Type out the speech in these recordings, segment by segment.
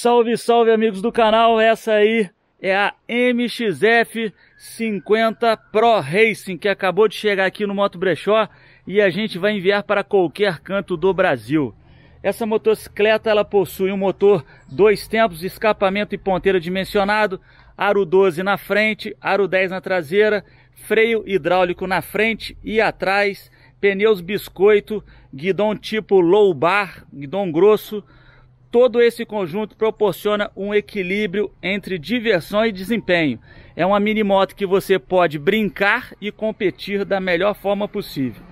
Salve, salve amigos do canal, essa aí é a MXF 50 Pro Racing que acabou de chegar aqui no Moto Brechó e a gente vai enviar para qualquer canto do Brasil. Essa motocicleta ela possui um motor dois tempos, escapamento e ponteira dimensionado, aro 12 na frente, aro 10 na traseira, freio hidráulico na frente e atrás, pneus biscoito, guidão tipo low bar, guidão grosso, Todo esse conjunto proporciona um equilíbrio entre diversão e desempenho. É uma mini moto que você pode brincar e competir da melhor forma possível.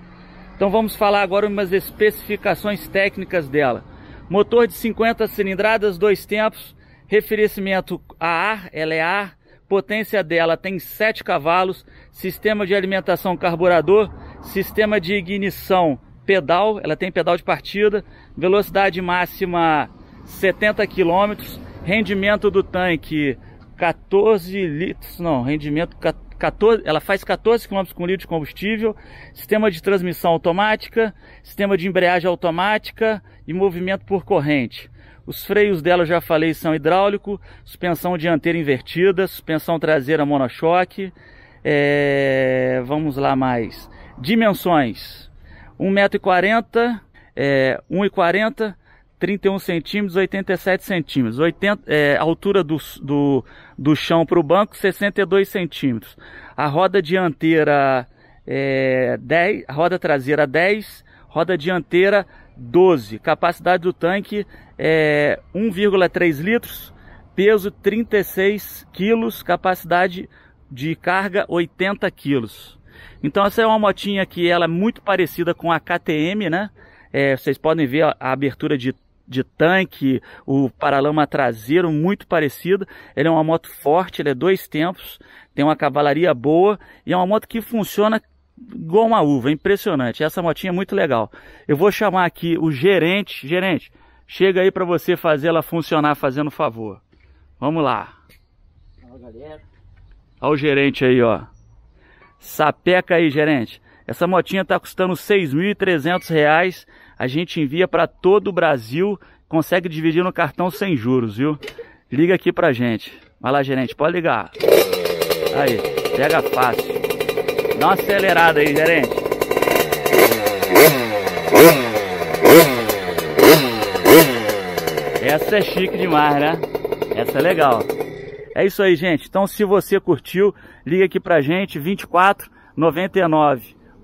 Então vamos falar agora umas especificações técnicas dela. Motor de 50 cilindradas, dois tempos, referecimento a ar, ela é ar, potência dela tem 7 cavalos, sistema de alimentação carburador, sistema de ignição pedal, ela tem pedal de partida, velocidade máxima 70 quilômetros, rendimento do tanque 14 litros, não, rendimento 14, ela faz 14 km com litro de combustível, sistema de transmissão automática, sistema de embreagem automática e movimento por corrente. Os freios dela, já falei, são hidráulico, suspensão dianteira invertida, suspensão traseira monochoque. É, vamos lá mais. Dimensões. 1,40m, é, 1,40m 31 centímetros, 87 centímetros. 80, é, altura do, do, do chão para o banco, 62 centímetros. A roda dianteira é, 10, roda traseira 10, roda dianteira 12. Capacidade do tanque é 1,3 litros, peso 36 quilos, capacidade de carga 80 quilos. Então essa é uma motinha que ela é muito parecida com a KTM, né? É, vocês podem ver a abertura de de tanque, o paralama traseiro muito parecido. Ele é uma moto forte, ele é dois tempos, tem uma cavalaria boa e é uma moto que funciona igual uma uva, é impressionante. Essa motinha é muito legal. Eu vou chamar aqui o gerente. Gerente, chega aí para você fazer ela funcionar fazendo favor. Vamos lá. Fala, galera. Olha o gerente aí, ó. Sapeca aí, gerente. Essa motinha tá custando R$ 6.300 a gente envia para todo o Brasil, consegue dividir no cartão sem juros, viu? Liga aqui pra gente. Vai lá, gerente, pode ligar. Aí, pega fácil. Dá uma acelerada aí, gerente. Essa é chique demais, né? Essa é legal. É isso aí, gente. Então, se você curtiu, liga aqui pra gente, 2499.